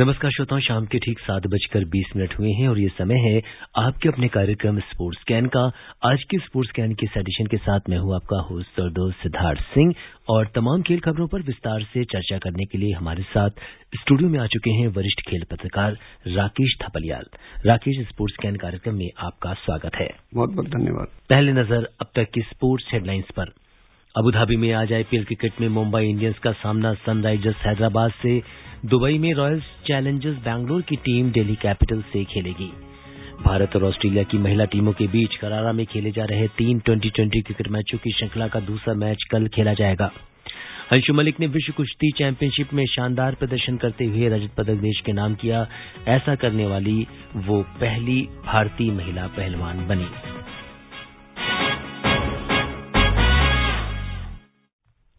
नमस्कार श्रोताओं शाम के ठीक सात बजकर बीस मिनट हुए हैं और ये समय है आपके अपने कार्यक्रम स्पोर्ट्स कैन का आज के स्पोर्ट्स कैन के सेडिशन के साथ मैं हूं आपका होस्ट और दोस्त सिद्धार्थ सिंह और तमाम खेल खबरों पर विस्तार से चर्चा करने के लिए हमारे साथ स्टूडियो में आ चुके हैं वरिष्ठ खेल पत्रकार राकेश थपलियाल राकेश स्पोर्ट्स कैन कार्यक्रम में आपका स्वागत है बहुत बहुत धन्यवाद पहले नजर अब तक की स्पोर्ट्स हेडलाइंस पर अबुधाबी में आज आईपीएल क्रिकेट में मुंबई इंडियंस का सामना सनराइजर्स हैदराबाद से दुबई में रॉयल चैलेंजर्स बैंगलोर की टीम दिल्ली कैपिटल से खेलेगी भारत और ऑस्ट्रेलिया की महिला टीमों के बीच करारा में खेले जा रहे तीन ट्वेंटी ट्वेंटी क्रिकेट मैचों की श्रृंखला का दूसरा मैच कल खेला जाएगा अंशु मलिक ने विश्व कुश्ती चैंपियनशिप में शानदार प्रदर्शन करते हुए रजत पदक देश के नाम किया ऐसा करने वाली वो पहली भारतीय महिला पहलवान बनी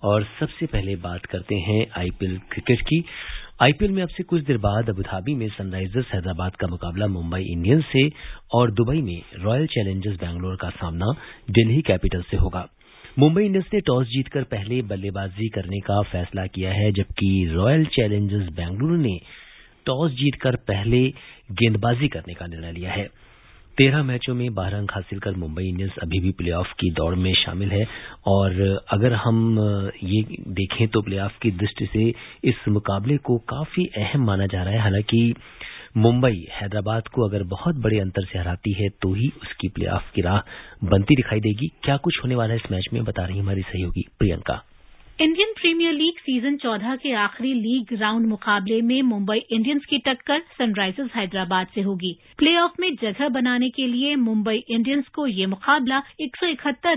और सबसे पहले बात करते हैं आईपीएल क्रिकेट की आईपीएल में अब से कुछ देर बाद अबुधाबी में सनराइजर्स हैदराबाद का मुकाबला मुंबई इंडियंस से और दुबई में रॉयल चैलेंजर्स बैंगलोर का सामना दिल्ली कैपिटल्स से होगा मुंबई इंडियंस ने टॉस जीतकर पहले बल्लेबाजी करने का फैसला किया है जबकि रॉयल चैलेंजर्स बैंगलोर ने टॉस जीतकर पहले गेंदबाजी करने का निर्णय लिया है तेरह मैचों में बारह अंक हासिल कर मुंबई इंडियंस अभी भी प्ले की दौड़ में शामिल है और अगर हम ये देखें तो प्ले की दृष्टि से इस मुकाबले को काफी अहम माना जा रहा है हालांकि मुंबई हैदराबाद को अगर बहुत बड़े अंतर से हराती है तो ही उसकी प्ले की राह बनती दिखाई देगी क्या कुछ होने वाला है इस मैच में बता रही हमारी सहयोगी Priyanka Indian premier league season चौदह के आखिरी लीग राउंड मुकाबले में मुंबई इंडियंस की टक्कर सनराइजर्स हैदराबाद से होगी प्लेऑफ में जगह बनाने के लिए मुंबई इंडियंस को ये मुकाबला एक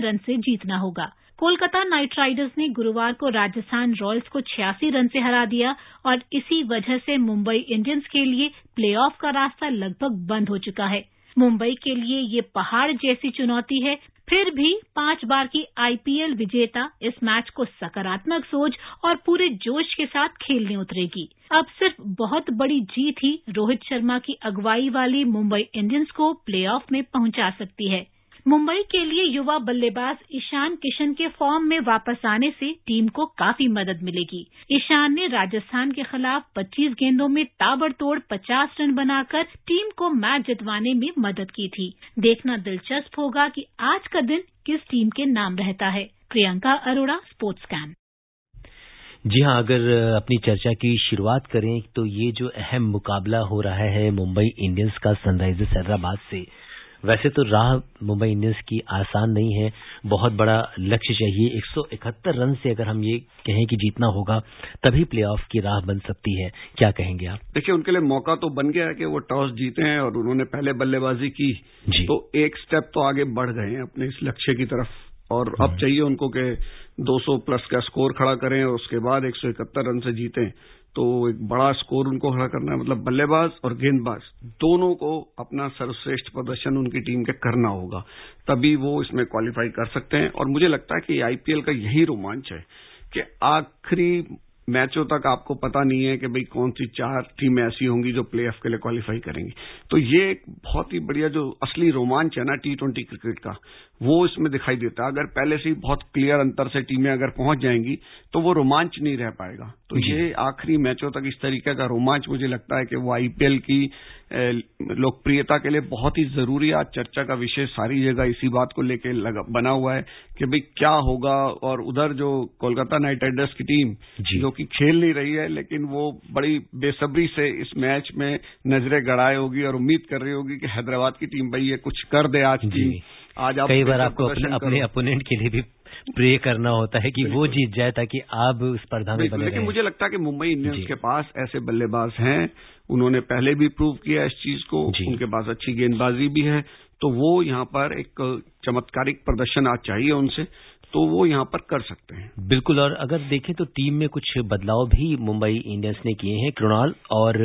रन से जीतना होगा कोलकाता नाइट राइडर्स ने गुरुवार को राजस्थान रॉयल्स को छियासी रन से हरा दिया और इसी वजह से मुंबई इंडियंस के लिए प्लेऑफ का रास्ता लगभग बंद हो चुका है मुंबई के लिए ये पहाड़ जैसी चुनौती है फिर भी पांच बार की आईपीएल विजेता इस मैच को सकारात्मक सोच और पूरे जोश के साथ खेलने उतरेगी अब सिर्फ बहुत बड़ी जीत ही रोहित शर्मा की अगुवाई वाली मुंबई इंडियंस को प्ले ऑफ में पहुंचा सकती है मुंबई के लिए युवा बल्लेबाज ईशान किशन के फॉर्म में वापस आने से टीम को काफी मदद मिलेगी ईशान ने राजस्थान के खिलाफ 25 गेंदों में ताबड़तोड़ 50 रन बनाकर टीम को मैच जितवाने में मदद की थी देखना दिलचस्प होगा कि आज का दिन किस टीम के नाम रहता है प्रियंका अरोड़ा स्पोर्ट्स कैन जी हाँ अगर अपनी चर्चा की शुरुआत करें तो ये जो अहम मुकाबला हो रहा है मुंबई इंडियंस का सनराइजर्स हैदराबाद से वैसे तो राह मुंबई इंडियंस की आसान नहीं है बहुत बड़ा लक्ष्य चाहिए 171 रन से अगर हम ये कहें कि जीतना होगा तभी प्लेऑफ की राह बन सकती है क्या कहेंगे आप देखिए उनके लिए मौका तो बन गया है कि वो टॉस जीते हैं और उन्होंने पहले बल्लेबाजी की तो एक स्टेप तो आगे बढ़ गए हैं अपने इस लक्ष्य की तरफ और अब हम्म। चाहिए उनको कि 200 प्लस का स्कोर खड़ा करें और उसके बाद 171 रन से जीतें तो एक बड़ा स्कोर उनको खड़ा करना है मतलब बल्लेबाज और गेंदबाज दोनों को अपना सर्वश्रेष्ठ प्रदर्शन उनकी टीम के करना होगा तभी वो इसमें क्वालिफाई कर सकते हैं और मुझे लगता है कि आईपीएल का यही रोमांच है कि आखिरी मैचों तक आपको पता नहीं है कि भाई कौन सी चार टीमें ऐसी होंगी जो प्ले के लिए क्वालिफाई करेंगी तो ये एक बहुत ही बढ़िया जो असली रोमांच है ना टी ट्वेंटी क्रिकेट का वो इसमें दिखाई देता है अगर पहले से ही बहुत क्लियर अंतर से टीमें अगर पहुंच जाएंगी तो वो रोमांच नहीं रह पाएगा तो ये आखिरी मैचों तक इस तरीके का रोमांच मुझे लगता है कि वो आईपीएल की लोकप्रियता के लिए बहुत ही जरूरी आज चर्चा का विषय सारी जगह इसी बात को लेकर बना हुआ है कि भाई क्या होगा और उधर जो कोलकाता नाइट राइडर्स की टीम जो कि खेल नहीं रही है लेकिन वो बड़ी बेसब्री से इस मैच में नजरें गड़ाए होगी और उम्मीद कर रही होगी कि हैदराबाद की टीम भाई ये कुछ कर दे आज की आज आप कई बार आपको अपने, अपोनेंट के लिए भी प्रे करना होता है कि वो जीत जाए ताकि आप स्पर्धा में बने लेकिन मुझे लगता है कि मुंबई इंडियंस के पास ऐसे बल्लेबाज हैं उन्होंने पहले भी प्रूव किया इस चीज को उनके पास अच्छी गेंदबाजी भी है तो वो यहाँ पर एक चमत्कारिक प्रदर्शन आज चाहिए उनसे तो वो यहाँ पर कर सकते हैं बिल्कुल और अगर देखें तो टीम में कुछ बदलाव भी मुंबई इंडियंस ने किए हैं कृणाल और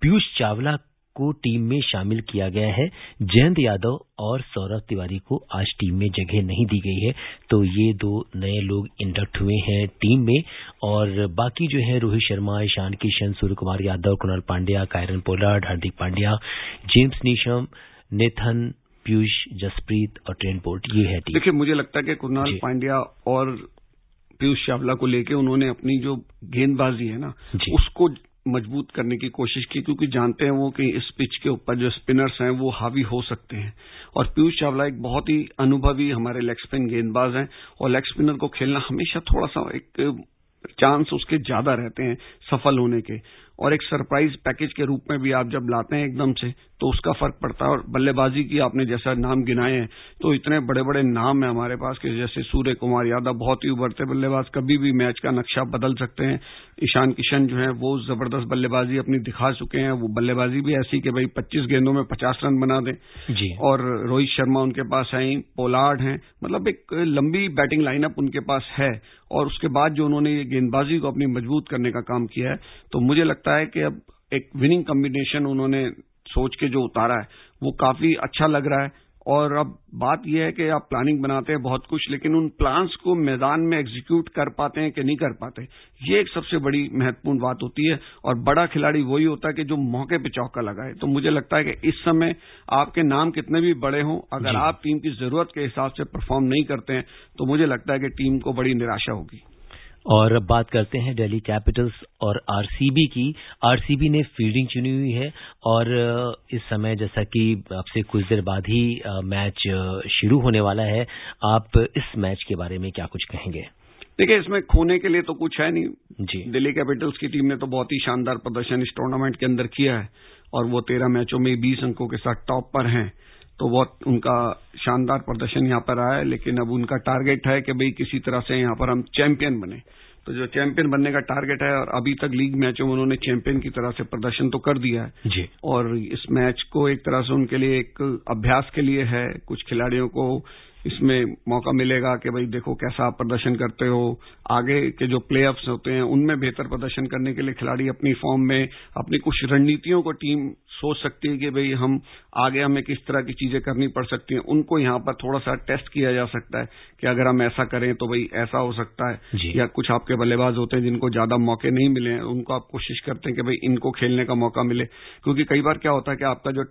पीयूष चावला को टीम में शामिल किया गया है जयंत यादव और सौरभ तिवारी को आज टीम में जगह नहीं दी गई है तो ये दो नए लोग इंडक्ट हुए हैं टीम में और बाकी जो है Rohit Sharma Ishan Kishan Surya Kumar Yadav Krunal Pandya Kieron Pollard Hardik Pandya James Neesham Nathan Piyush Jasprit और ट्रेन पोर्ट ये है टीम देखिए मुझे लगता है कि कुणाल पांड्या और पीयूष चावला को लेकर उन्होंने अपनी जो गेंदबाजी है ना उसको मजबूत करने की कोशिश की क्योंकि जानते हैं वो कि इस पिच के ऊपर जो स्पिनर्स हैं वो हावी हो सकते हैं और पीयूष चावला एक बहुत ही अनुभवी हमारे लेग स्पिन गेंदबाज हैं और लेग स्पिनर को खेलना हमेशा थोड़ा सा एक चांस उसके ज्यादा रहते हैं सफल होने के और एक सरप्राइज पैकेज के रूप में भी आप जब लाते हैं एकदम से तो उसका फर्क पड़ता है और बल्लेबाजी की आपने जैसा नाम गिनाए हैं तो इतने बड़े बड़े नाम है हमारे पास कि जैसे सूर्य कुमार यादव बहुत ही उभरते बल्लेबाज कभी भी मैच का नक्शा बदल सकते हैं ईशान किशन जो है वो जबरदस्त बल्लेबाजी अपनी दिखा चुके हैं वो बल्लेबाजी भी ऐसी कि भाई पच्चीस गेंदों में पचास रन बना दें जी। और रोहित शर्मा उनके पास है पोलार्ड हैं मतलब एक लंबी बैटिंग लाइनअप उनके पास है और उसके बाद जो उन्होंने ये गेंदबाजी को अपनी मजबूत करने का काम किया है तो मुझे लगता है कि अब एक विनिंग कम्बिनेशन उन्होंने सोच के जो उतारा है वो काफी अच्छा लग रहा है और अब बात यह है कि आप प्लानिंग बनाते हैं बहुत कुछ लेकिन उन प्लान्स को मैदान में एग्जीक्यूट कर पाते हैं कि नहीं कर पाते ये एक सबसे बड़ी महत्वपूर्ण बात होती है और बड़ा खिलाड़ी वही होता है कि जो मौके पे चौका लगाए तो मुझे लगता है कि इस समय आपके नाम कितने भी बड़े हों अगर आप टीम की जरूरत के हिसाब से परफॉर्म नहीं करते हैं तो मुझे लगता है कि टीम को बड़ी निराशा होगी और अब बात करते हैं दिल्ली कैपिटल्स और आरसीबी की आरसीबी ने फील्डिंग चुनी हुई है और इस समय जैसा कि आपसे कुछ देर बाद ही मैच शुरू होने वाला है आप इस मैच के बारे में क्या कुछ कहेंगे देखिए इसमें खोने के लिए तो कुछ है नहीं जी दिल्ली कैपिटल्स की टीम ने तो बहुत ही शानदार प्रदर्शन इस टूर्नामेंट के अंदर किया है और वो तेरह मैचों में बीस अंकों के साथ टॉप पर हैं तो बहुत उनका शानदार प्रदर्शन यहां पर आया लेकिन अब उनका टारगेट है कि भाई किसी तरह से यहां पर हम चैंपियन बने तो जो चैंपियन बनने का टारगेट है और अभी तक लीग मैचों में उन्होंने चैंपियन की तरह से प्रदर्शन तो कर दिया है जी। और इस मैच को एक तरह से उनके लिए एक अभ्यास के लिए है कुछ खिलाड़ियों को इसमें मौका मिलेगा कि भाई देखो कैसा आप प्रदर्शन करते हो आगे के जो प्ले होते हैं उनमें बेहतर प्रदर्शन करने के लिए खिलाड़ी अपनी फॉर्म में अपनी कुछ रणनीतियों को टीम सोच सकती है कि भाई हम आगे हमें किस तरह की चीजें करनी पड़ सकती हैं उनको यहां पर थोड़ा सा टेस्ट किया जा सकता है कि अगर हम ऐसा करें तो भाई ऐसा हो सकता है या कुछ आपके बल्लेबाज होते हैं जिनको ज्यादा मौके नहीं मिले हैं उनको आप कोशिश करते हैं कि भाई इनको खेलने का मौका मिले क्योंकि कई बार क्या होता है कि आपका जो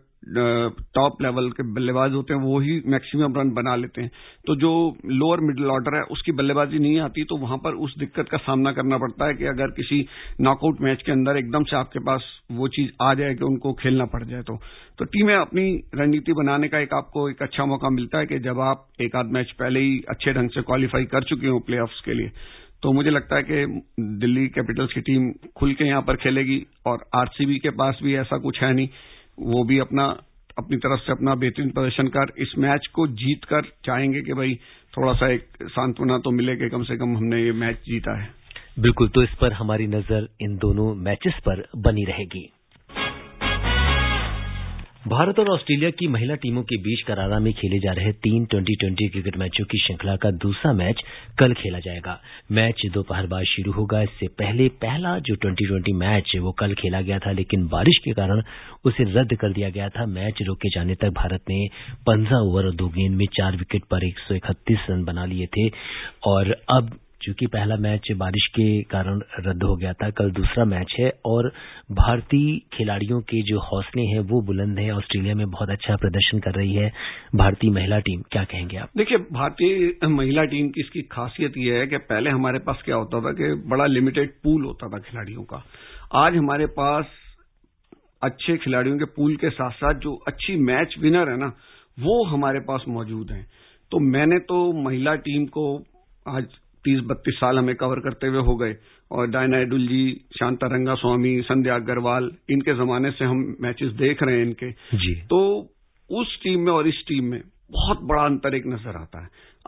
टॉप लेवल के बल्लेबाज होते हैं वो ही मैक्सिमम रन बना लेते हैं तो जो लोअर मिडिल ऑर्डर है उसकी बल्लेबाजी नहीं आती तो वहां पर उस दिक्कत का सामना करना पड़ता है कि अगर किसी नॉकआउट मैच के अंदर एकदम से आपके पास वो चीज आ जाए कि उनको खेलना पड़ जाए तो, तो टीमें अपनी रणनीति बनाने का एक आपको एक अच्छा मौका मिलता है कि जब आप एक आध मैच पहले ही अच्छे ढंग से क्वालिफाई कर चुके हो प्ले के लिए तो मुझे लगता है कि दिल्ली कैपिटल्स की टीम खुल के यहां पर खेलेगी और आरसीबी के पास भी ऐसा कुछ है नहीं वो भी अपना अपनी तरफ से अपना बेहतरीन प्रदर्शन कर इस मैच को जीत कर चाहेंगे कि भाई थोड़ा सा एक सांत्वना तो मिले कि कम से कम हमने ये मैच जीता है बिल्कुल तो इस पर हमारी नजर इन दोनों मैचेस पर बनी रहेगी भारत और ऑस्ट्रेलिया की महिला टीमों के बीच करारा में खेले जा रहे तीन ट्वेंटी ट्वेंटी क्रिकेट मैचों की श्रृंखला का दूसरा मैच कल खेला जाएगा मैच दोपहर बाद शुरू होगा इससे पहले पहला जो ट्वेंटी ट्वेंटी मैच वो कल खेला गया था लेकिन बारिश के कारण उसे रद्द कर दिया गया था मैच रोके जाने तक भारत ने पंद्रह ओवर और दो गेंद में चार विकेट पर एक रन बना लिए थे और अब चूंकि पहला मैच बारिश के कारण रद्द हो गया था कल दूसरा मैच है और भारतीय खिलाड़ियों के जो हौसले हैं वो बुलंद हैं ऑस्ट्रेलिया में बहुत अच्छा प्रदर्शन कर रही है भारतीय महिला टीम क्या कहेंगे आप देखिए भारतीय महिला टीम की इसकी खासियत यह है कि पहले हमारे पास क्या होता था कि बड़ा लिमिटेड पूल होता था खिलाड़ियों का आज हमारे पास अच्छे खिलाड़ियों के पूल के साथ साथ जो अच्छी मैच विनर है ना वो हमारे पास मौजूद हैं तो मैंने तो महिला टीम को आज तीस बत्तीस साल हमें कवर करते हुए हो गए और डायना एडुल जी शांतारंगा स्वामी संध्या अग्रवाल इनके जमाने से हम मैचेस देख रहे हैं इनके जी तो उस टीम में और इस टीम में बहुत बड़ा अंतर एक नजर आता है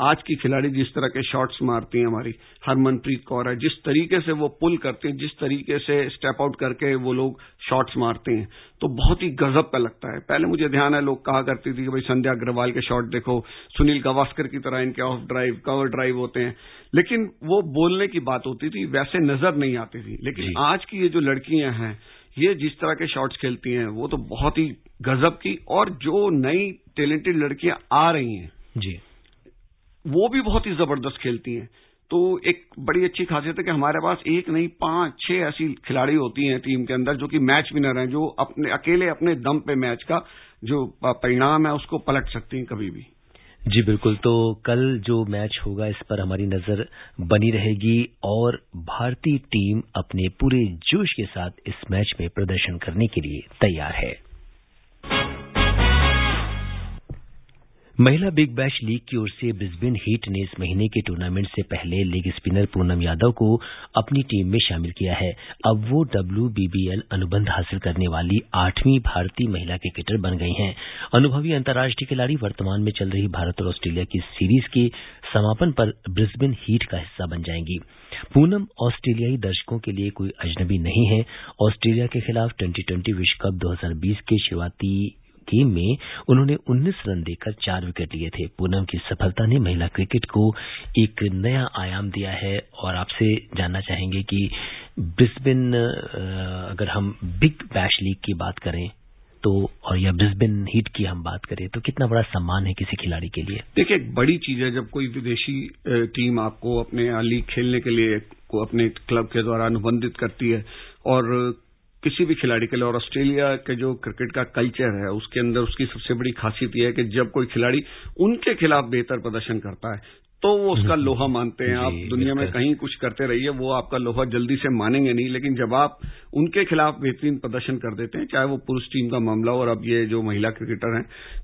आज की खिलाड़ी जिस तरह के शॉट्स मारती हैं हमारी हरमनप्रीत कौर है जिस तरीके से वो पुल करती हैं जिस तरीके से स्टेप आउट करके वो लोग शॉट्स मारते हैं तो बहुत ही गजब का लगता है पहले मुझे ध्यान है लोग कहा करती थी कि भाई संध्या अग्रवाल के शॉट देखो सुनील गावस्कर की तरह इनके ऑफ ड्राइव कवर ड्राइव होते हैं लेकिन वो बोलने की बात होती थी वैसे नजर नहीं आती थी लेकिन आज की ये जो लड़कियां हैं ये जिस तरह के शॉट्स खेलती हैं वो तो बहुत ही गजब की और जो नई टैलेंटेड लड़कियां आ रही हैं जी वो भी बहुत ही जबरदस्त खेलती हैं तो एक बड़ी अच्छी खासियत है कि हमारे पास एक नहीं पांच छह ऐसी खिलाड़ी होती हैं टीम के अंदर जो कि मैच विनर हैं जो अपने अकेले अपने दम पे मैच का जो परिणाम है उसको पलट सकती हैं कभी भी जी बिल्कुल तो कल जो मैच होगा इस पर हमारी नजर बनी रहेगी और भारतीय टीम अपने पूरे जोश के साथ इस मैच में प्रदर्शन करने के लिए तैयार है महिला बिग बैश लीग की ओर से ब्रिस्बेन हीट ने इस महीने के टूर्नामेंट से पहले लेग स्पिनर पूनम यादव को अपनी टीम में शामिल किया है अब वो डब्ल्यूबीबीएल अनुबंध हासिल करने वाली आठवीं भारतीय महिला क्रिकेटर बन गई हैं अनुभवी अंतर्राष्ट्रीय खिलाड़ी वर्तमान में चल रही भारत और ऑस्ट्रेलिया की सीरीज के समापन पर ब्रिस्बेन हीट का हिस्सा बन जाएंगी पूनम ऑस्ट्रेलियाई दर्शकों के लिए कोई अजनबी नहीं है ऑस्ट्रेलिया के खिलाफ ट्वेंटी ट्वेंटी विश्व कप दो के शुरुआती गेम में उन्होंने 19 रन देकर चार विकेट लिए थे पूनम की सफलता ने महिला क्रिकेट को एक नया आयाम दिया है और आपसे जानना चाहेंगे कि ब्रिस्बेन अगर हम बिग बैश लीग की बात करें तो और या ब्रिस्बेन हीट की हम बात करें तो कितना बड़ा सम्मान है किसी खिलाड़ी के लिए देखिए एक बड़ी चीज है जब कोई विदेशी टीम आपको अपने लीग खेलने के लिए को अपने क्लब के द्वारा अनुबंधित करती है और किसी भी खिलाड़ी के लिए और ऑस्ट्रेलिया के जो क्रिकेट का कल्चर है उसके अंदर उसकी सबसे बड़ी खासियत यह है कि जब कोई खिलाड़ी उनके खिलाफ बेहतर प्रदर्शन करता है तो वो उसका लोहा मानते हैं आप दुनिया में कहीं कुछ करते रहिए वो आपका लोहा जल्दी से मानेंगे नहीं लेकिन जब आप उनके खिलाफ बेहतरीन प्रदर्शन कर देते हैं चाहे वो पुरुष टीम का मामला हो और अब ये जो महिला क्रिकेटर हैं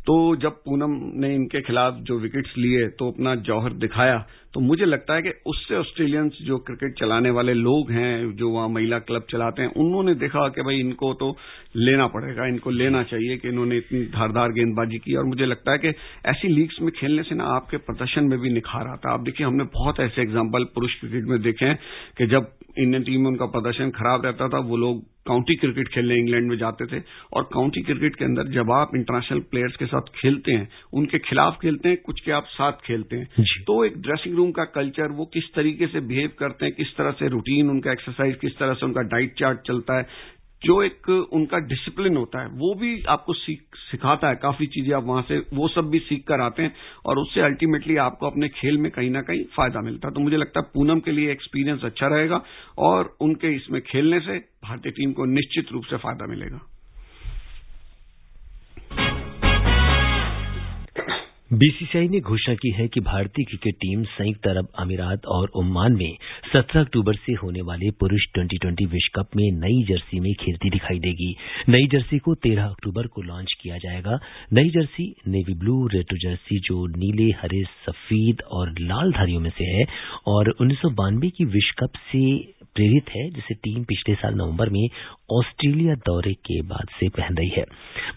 तो जब पूनम ने इनके खिलाफ जो विकेट्स लिए तो अपना जौहर दिखाया तो मुझे लगता है कि उससे ऑस्ट्रेलियंस जो क्रिकेट चलाने वाले लोग हैं जो वहां महिला क्लब चलाते हैं उन्होंने देखा कि भाई इनको तो लेना पड़ेगा इनको लेना चाहिए कि इन्होंने इतनी धारदार गेंदबाजी की और मुझे लगता है कि ऐसी लीग्स में खेलने से ना आपके प्रदर्शन में भी निखार आता है आप देखिए हमने बहुत ऐसे एग्जाम्पल पुरुष क्रिकेट में देखे हैं कि जब इंडियन टीम में उनका प्रदर्शन खराब रहता था वो लोग काउंटी क्रिकेट खेलने इंग्लैंड में जाते थे और काउंटी क्रिकेट के अंदर जब आप इंटरनेशनल प्लेयर्स के साथ खेलते हैं उनके खिलाफ खेलते हैं कुछ के आप साथ खेलते हैं तो एक ड्रेसिंग रूम का कल्चर वो किस तरीके से बिहेव करते हैं किस तरह से रूटीन उनका एक्सरसाइज किस तरह से उनका डाइट चार्ट चलता है जो एक उनका डिसिप्लिन होता है वो भी आपको सीख सिखाता है काफी चीजें आप वहां से वो सब भी सीख कर आते हैं और उससे अल्टीमेटली आपको अपने खेल में कहीं ना कहीं फायदा मिलता है तो मुझे लगता है पूनम के लिए एक्सपीरियंस अच्छा रहेगा और उनके इसमें खेलने से भारतीय टीम को निश्चित रूप से फायदा मिलेगा बीसीसीआई ने घोषणा की है कि भारतीय क्रिकेट टीम संयुक्त अरब अमीरात और ओमान में 17 अक्टूबर से होने वाले पुरुष 2020 विश्व कप में नई जर्सी में खेलती दिखाई देगी नई जर्सी को 13 अक्टूबर को लॉन्च किया जाएगा नई jersey navy blue retro jersey जो नीले हरे सफेद और लाल धारियों में से है और उन्नीस की विश्व कप से प्रेरित है जिसे टीम पिछले साल नवंबर में ऑस्ट्रेलिया दौरे के बाद से पहन रही है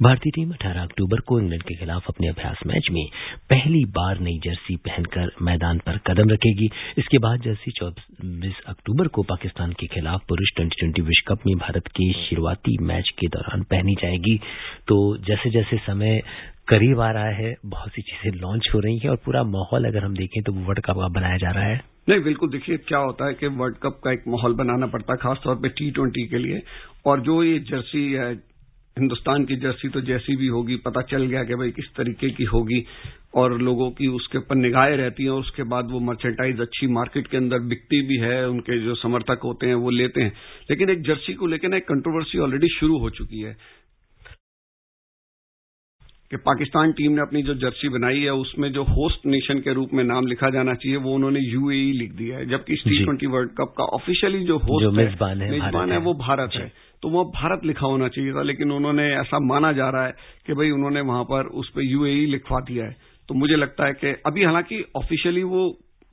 भारतीय टीम 18 अक्टूबर को इंग्लैंड के खिलाफ अपने अभ्यास मैच में पहली बार नई जर्सी पहनकर मैदान पर कदम रखेगी इसके बाद जर्सी चौबीस अक्टूबर को पाकिस्तान के खिलाफ पुरुष ट्वेंटी ट्वेंटी विश्व कप में भारत के शुरुआती मैच के दौरान पहनी जाएगी तो जैसे जैसे समय करीब आ रहा है बहुत सी चीजें लॉन्च हो रही हैं और पूरा माहौल अगर हम देखें तो वर्ल्ड कप का बनाया जा रहा है नहीं बिल्कुल देखिए क्या होता है कि वर्ल्ड कप का एक माहौल बनाना पड़ता है खासतौर पर टी ट्वेंटी के लिए और जो ये जर्सी है हिंदुस्तान की जर्सी तो जैसी भी होगी पता चल गया कि भाई किस तरीके की होगी और लोगों की उसके ऊपर निगाहें रहती हैं उसके बाद वो मर्चेंटाइज अच्छी मार्केट के अंदर बिकती भी है उनके जो समर्थक होते हैं वो लेते हैं लेकिन एक जर्सी को लेकर ना एक कंट्रोवर्सी ऑलरेडी शुरू हो चुकी है कि पाकिस्तान टीम ने अपनी जो जर्सी बनाई है उसमें जो होस्ट नेशन के रूप में नाम लिखा जाना चाहिए वो उन्होंने यूएई लिख दिया है जबकि टी ट्वेंटी वर्ल्ड कप का ऑफिशियली जो होस्ट मेजबान है, है, है वो भारत है तो वह भारत लिखा होना चाहिए था लेकिन उन्होंने ऐसा माना जा रहा है कि भाई उन्होंने वहां पर उस पर यूएई लिखवा दिया है तो मुझे लगता है कि अभी हालांकि ऑफिशियली वो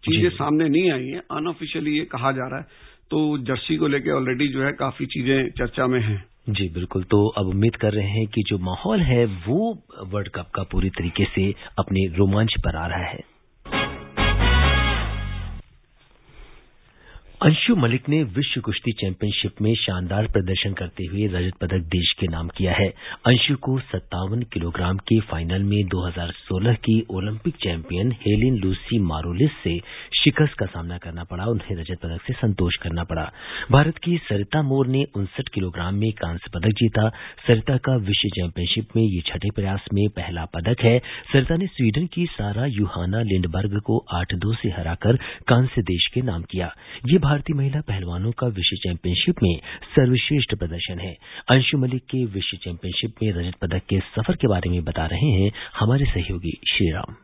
चीजें सामने नहीं आई हैं अनऑफिशियली ये कहा जा रहा है तो जर्सी को लेकर ऑलरेडी जो है काफी चीजें चर्चा में हैं जी बिल्कुल तो अब उम्मीद कर रहे हैं कि जो माहौल है वो वर्ल्ड कप का पूरी तरीके से अपने रोमांच पर आ रहा है अंशु मलिक ने विश्व कुश्ती चैंपियनशिप में शानदार प्रदर्शन करते हुए रजत पदक देश के नाम किया है अंशु को सत्तावन किलोग्राम के फाइनल में 2016 की Olympic champion Helen Louise Maroulis से शिकस्त का सामना करना पड़ा उन्हें रजत पदक से संतोष करना पड़ा भारत की सरिता मोर ने उनसठ किलोग्राम में कांस्य पदक जीता सरिता का विश्व चैंपियनशिप में ये छठे प्रयास में पहला पदक है सरिता ने स्वीडन की सारा युहाना लिंडबर्ग को आठ दो से हराकर कांस्य देश के नाम किया ये भारतीय महिला पहलवानों का विश्व चैंपियनशिप में सर्वश्रेष्ठ प्रदर्शन है अंशु मलिक के विश्व चैंपियनशिप में रजत पदक के सफर के बारे में बता रहे हैं हमारे सहयोगी श्रीराम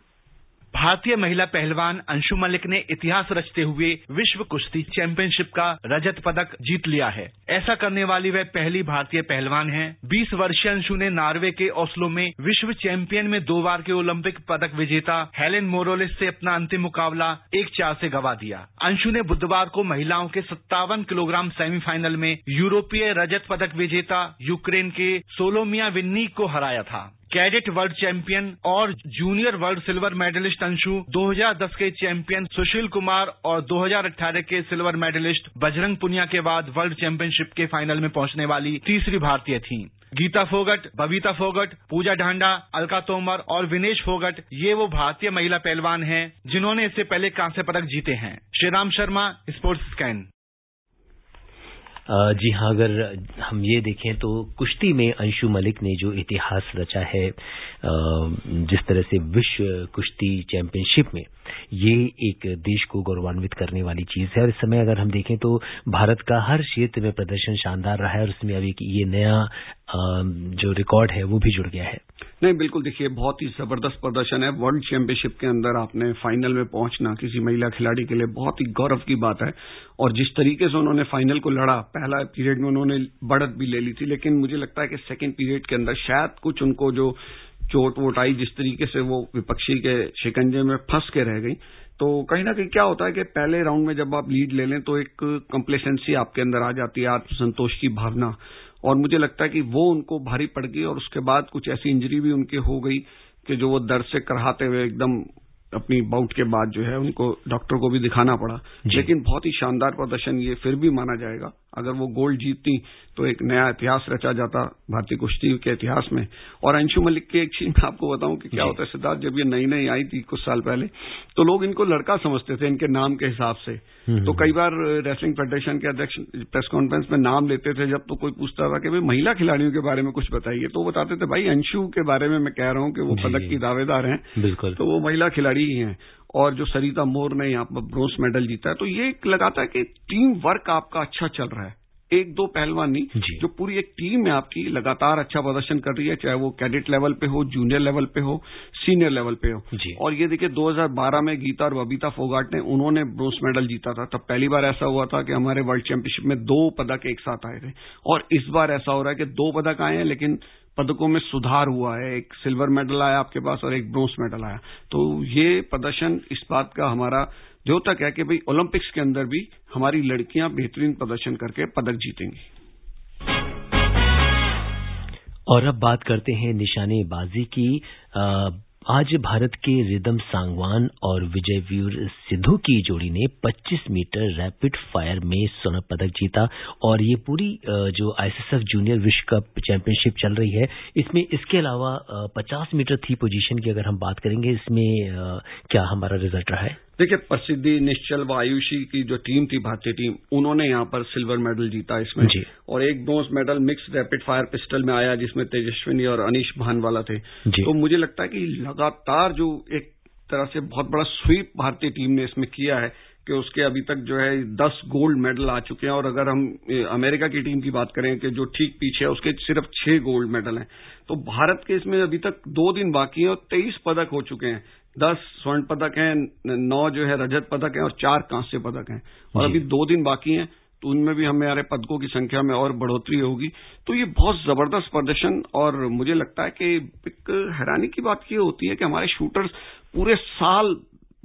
भारतीय महिला पहलवान अंशु मलिक ने इतिहास रचते हुए विश्व कुश्ती चैंपियनशिप का रजत पदक जीत लिया है ऐसा करने वाली वह पहली भारतीय पहलवान है बीस वर्षीय अंशु ने नार्वे के ओस्लो में विश्व चैंपियन में दो बार के ओलंपिक पदक विजेता हेलेन मोरोलिस से अपना अंतिम मुकाबला एक चार से गवा दिया अंशु ने बुधवार को महिलाओं के सत्तावन किलोग्राम सेमीफाइनल में यूरोपीय रजत पदक विजेता यूक्रेन के सोलोमिया विन्नी को हराया था कैडेट वर्ल्ड चैंपियन और junior world silver medallist Anshu 2010 के चैंपियन सुशील कुमार और 2018 के सिल्वर मेडलिस्ट बजरंग पुनिया के बाद वर्ल्ड चैंपियनशिप के फाइनल में पहुंचने वाली तीसरी भारतीय थीं गीता फोगट बबीता फोगट पूजा ढांडा अलका तोमर और विनेश फोगट ये वो भारतीय महिला पहलवान हैं जिन्होंने इससे पहले कांस्य पदक जीते हैं श्रीराम शर्मा स्पोर्ट्स स्कैन जी हाँ अगर हम ये देखें तो कुश्ती में अंशु मलिक ने जो इतिहास रचा है जिस तरह से विश्व कुश्ती चैंपियनशिप में ये एक देश को गौरवान्वित करने वाली चीज है और इस समय अगर हम देखें तो भारत का हर क्षेत्र में प्रदर्शन शानदार रहा है और इसमें अभी ये नया जो रिकॉर्ड है वो भी जुड़ गया है नहीं बिल्कुल देखिए बहुत ही जबरदस्त प्रदर्शन है वर्ल्ड चैंपियनशिप के अंदर आपने फाइनल में पहुंचना किसी महिला खिलाड़ी के लिए बहुत ही गौरव की बात है और जिस तरीके से उन्होंने फाइनल को लड़ा पहला पीरियड में उन्होंने बढ़त भी ले ली थी लेकिन मुझे लगता है कि सेकेंड पीरियड के अंदर शायद कुछ उनको जो चोट वोट आई जिस तरीके से वो विपक्षी के शिकंजे में फंस के रह गई तो कहीं ना कहीं क्या होता है कि पहले राउंड में जब आप लीड ले लें तो एक कंप्लेसेंसी आपके अंदर आ जाती है आत्मसंतोष की भावना और मुझे लगता है कि वो उनको भारी पड़ गई और उसके बाद कुछ ऐसी इंजरी भी उनके हो गई कि जो वो दर्द से कराते हुए एकदम अपनी बाउट के बाद जो है उनको डॉक्टर को भी दिखाना पड़ा लेकिन बहुत ही शानदार प्रदर्शन ये फिर भी माना जाएगा अगर वो गोल्ड जीतती तो एक नया इतिहास रचा जाता भारतीय कुश्ती के इतिहास में और अंशु मलिक की एक चीज मैं आपको बताऊं कि क्या होता है सिद्धार्थ जब ये नई नई आई थी कुछ साल पहले तो लोग इनको लड़का समझते थे इनके नाम के हिसाब से हम्म, तो हम्म। कई बार रेसलिंग फेडरेशन के अध्यक्ष प्रेस कॉन्फ्रेंस में नाम लेते थे जब तो कोई पूछता था कि भाई महिला खिलाड़ियों के बारे में कुछ बताइए तो बताते थे भाई अंशु के बारे में मैं कह रहा हूं कि वो पदक की दावेदार हैं बिल्कुल तो वो महिला खिलाड़ी ही हैं और जो सरिता मोर ने यहाँ पर ब्रॉन्ज मेडल जीता है तो ये एक लगाता है कि टीम वर्क आपका अच्छा चल रहा है एक दो पहलवान नहीं जो पूरी एक टीम है आपकी लगातार अच्छा प्रदर्शन कर रही है चाहे वो कैडेट लेवल पे हो जूनियर लेवल पे हो सीनियर लेवल पे हो और ये देखिए 2012 में गीता और बबीता फोगाट ने उन्होंने ब्रॉन्ज मेडल जीता था तब पहली बार ऐसा हुआ था कि हमारे वर्ल्ड चैंपियनशिप में दो पदक एक साथ आए थे और इस बार ऐसा हो रहा है कि दो पदक आए हैं लेकिन पदकों में सुधार हुआ है एक सिल्वर मेडल आया आपके पास और एक ब्रोंज मेडल आया तो ये प्रदर्शन इस बात का हमारा द्योतक है कि भाई ओलंपिक्स के अंदर भी हमारी लड़कियां बेहतरीन प्रदर्शन करके पदक जीतेंगी और अब बात करते हैं निशानेबाजी की आज भारत के रिदम सांगवान और विजयवीर सिद्धू की जोड़ी ने 25 मीटर रैपिड फायर में स्वर्ण पदक जीता और ये पूरी जो आईसीएसएफ जूनियर विश्व कप चैंपियनशिप चल रही है इसमें इसके अलावा 50 मीटर थी पोजीशन की अगर हम बात करेंगे इसमें क्या हमारा रिजल्ट रहा है देखिए प्रसिद्धि निश्चल व आयुषी की जो टीम थी भारतीय टीम उन्होंने यहाँ पर सिल्वर मेडल जीता इसमें जी। और एक दो medal mix rapid fire pistol में आया जिसमें तेजस्विनी और अनिश भानवाला थे तो मुझे लगता है कि लगातार जो एक तरह से बहुत बड़ा स्वीप भारतीय टीम ने इसमें किया है कि उसके अभी तक जो है दस गोल्ड मेडल आ चुके हैं और अगर हम अमेरिका की टीम की बात करें कि जो ठीक पीछे है उसके सिर्फ छह गोल्ड मेडल हैं तो भारत के इसमें अभी तक दो दिन बाकी हैं और तेईस पदक हो चुके हैं दस स्वर्ण पदक हैं नौ जो है रजत पदक हैं और चार कांस्य पदक हैं और अभी दो दिन बाकी हैं तो उनमें भी हमारे पदकों की संख्या में और बढ़ोतरी होगी तो ये बहुत जबरदस्त प्रदर्शन और मुझे लगता है कि एक हैरानी की बात ये होती है कि हमारे शूटर्स पूरे साल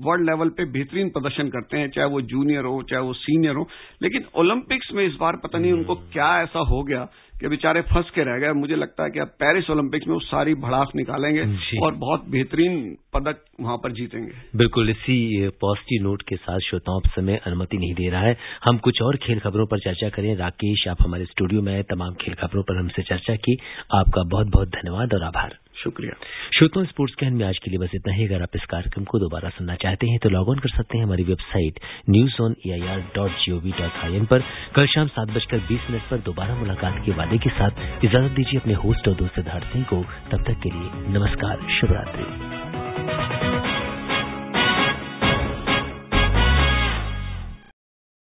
वर्ल्ड लेवल पे बेहतरीन प्रदर्शन करते हैं चाहे वो जूनियर हो चाहे वो सीनियर हो लेकिन ओलंपिक्स में इस बार पता नहीं उनको हम्म। क्या ऐसा हो गया कि बेचारे फंस के रह गए मुझे लगता है कि अब पेरिस ओलंपिक्स में वो सारी भड़ास निकालेंगे और बहुत बेहतरीन पदक वहां पर जीतेंगे बिल्कुल इसी पॉजिटिव नोट के साथ श्रोताओं समय अनुमति नहीं दे रहा है हम कुछ और खेल खबरों पर चर्चा करें राकेश आप हमारे स्टूडियो में आए तमाम खेल खबरों पर हमसे चर्चा की आपका बहुत बहुत धन्यवाद और आभार शुक्रिया श्रोतों स्पोर्ट्स कैन में आज के लिए बस इतना ही अगर आप इस कार्यक्रम को दोबारा सुनना चाहते हैं तो लॉग ऑन कर सकते हैं हमारी website news on A I R dot G O V dot I N पर कल शाम सात बजकर बीस मिनट पर दोबारा मुलाकात के वादे के साथ इजाजत दीजिए अपने होस्ट और दोस्त सिद्धार्थ सिंह को तब तक के लिए नमस्कार शुभरात्रि